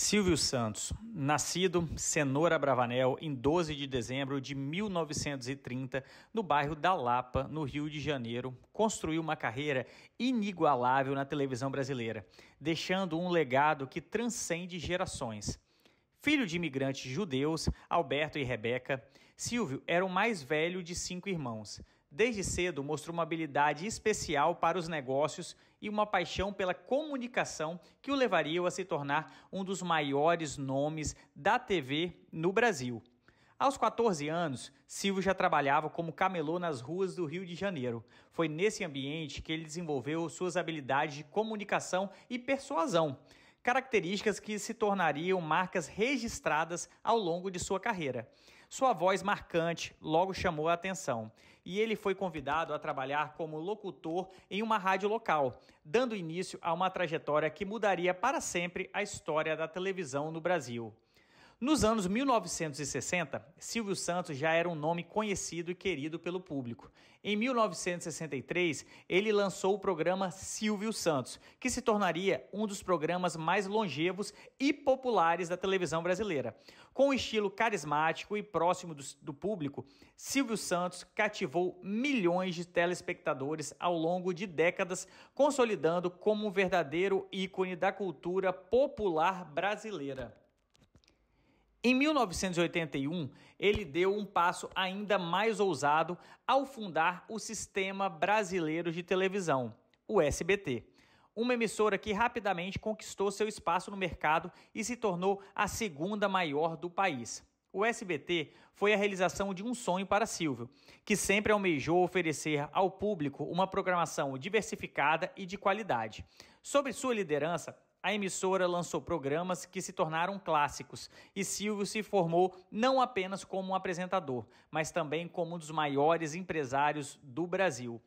Silvio Santos, nascido Cenoura Bravanel em 12 de dezembro de 1930, no bairro da Lapa, no Rio de Janeiro, construiu uma carreira inigualável na televisão brasileira, deixando um legado que transcende gerações. Filho de imigrantes judeus, Alberto e Rebeca, Silvio era o mais velho de cinco irmãos. Desde cedo mostrou uma habilidade especial para os negócios e uma paixão pela comunicação que o levaria a se tornar um dos maiores nomes da TV no Brasil. Aos 14 anos, Silvio já trabalhava como camelô nas ruas do Rio de Janeiro. Foi nesse ambiente que ele desenvolveu suas habilidades de comunicação e persuasão, características que se tornariam marcas registradas ao longo de sua carreira. Sua voz marcante logo chamou a atenção e ele foi convidado a trabalhar como locutor em uma rádio local, dando início a uma trajetória que mudaria para sempre a história da televisão no Brasil. Nos anos 1960, Silvio Santos já era um nome conhecido e querido pelo público. Em 1963, ele lançou o programa Silvio Santos, que se tornaria um dos programas mais longevos e populares da televisão brasileira. Com um estilo carismático e próximo do, do público, Silvio Santos cativou milhões de telespectadores ao longo de décadas, consolidando como um verdadeiro ícone da cultura popular brasileira. Em 1981, ele deu um passo ainda mais ousado ao fundar o Sistema Brasileiro de Televisão, o SBT, uma emissora que rapidamente conquistou seu espaço no mercado e se tornou a segunda maior do país. O SBT foi a realização de um sonho para Silvio, que sempre almejou oferecer ao público uma programação diversificada e de qualidade. Sob sua liderança, a emissora lançou programas que se tornaram clássicos e Silvio se formou não apenas como um apresentador, mas também como um dos maiores empresários do Brasil.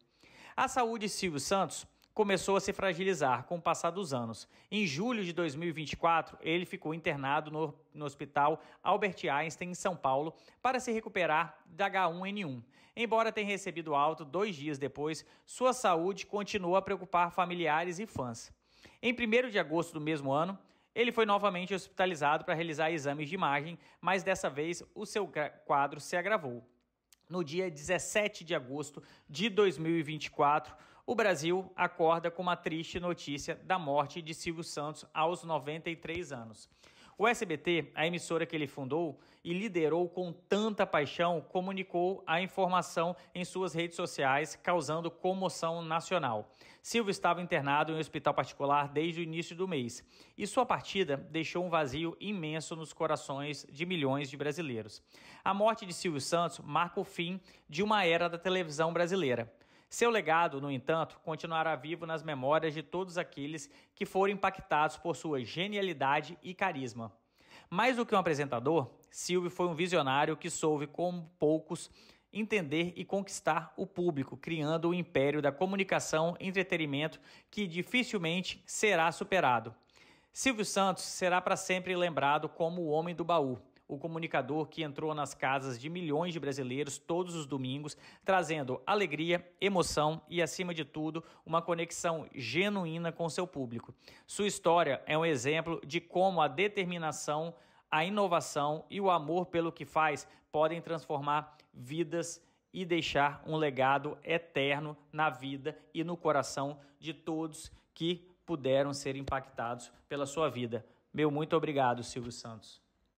A saúde de Silvio Santos começou a se fragilizar com o passar dos anos. Em julho de 2024, ele ficou internado no, no, Hospital Albert Einstein, em São Paulo, para se recuperar da H1N1. Embora tenha recebido alta dois dias depois, sua saúde continua a preocupar familiares e fãs. Em 1 de agosto do mesmo ano, ele foi novamente hospitalizado para realizar exames de imagem, mas dessa vez o seu quadro se agravou. No dia 17 de agosto de 2024, o Brasil acorda com uma triste notícia da morte de Silvio Santos aos 93 anos. O SBT, a emissora que ele fundou e liderou com tanta paixão, comunicou a informação em suas redes sociais, causando comoção nacional. Silvio estava internado em um hospital particular desde o início do mês, e sua partida deixou um vazio imenso nos corações de milhões de brasileiros. A morte de Silvio Santos marca o fim de uma era da televisão brasileira. Seu legado, no entanto, continuará vivo nas memórias de todos aqueles que foram impactados por sua genialidade e carisma. Mais do que um apresentador, Silvio foi um visionário que soube, como poucos, entender e conquistar o público, criando o império da comunicação e entretenimento que dificilmente será superado. Silvio Santos será para sempre lembrado como o homem do baú o comunicador que entrou nas casas de milhões de brasileiros todos os domingos, trazendo alegria, emoção e, acima de tudo, uma conexão genuína com seu público. Sua história é um exemplo de como a determinação, a inovação e o amor pelo que faz podem transformar vidas e deixar um legado eterno na vida e no coração de todos que puderam ser impactados pela sua vida. Meu muito obrigado, Silvio Santos.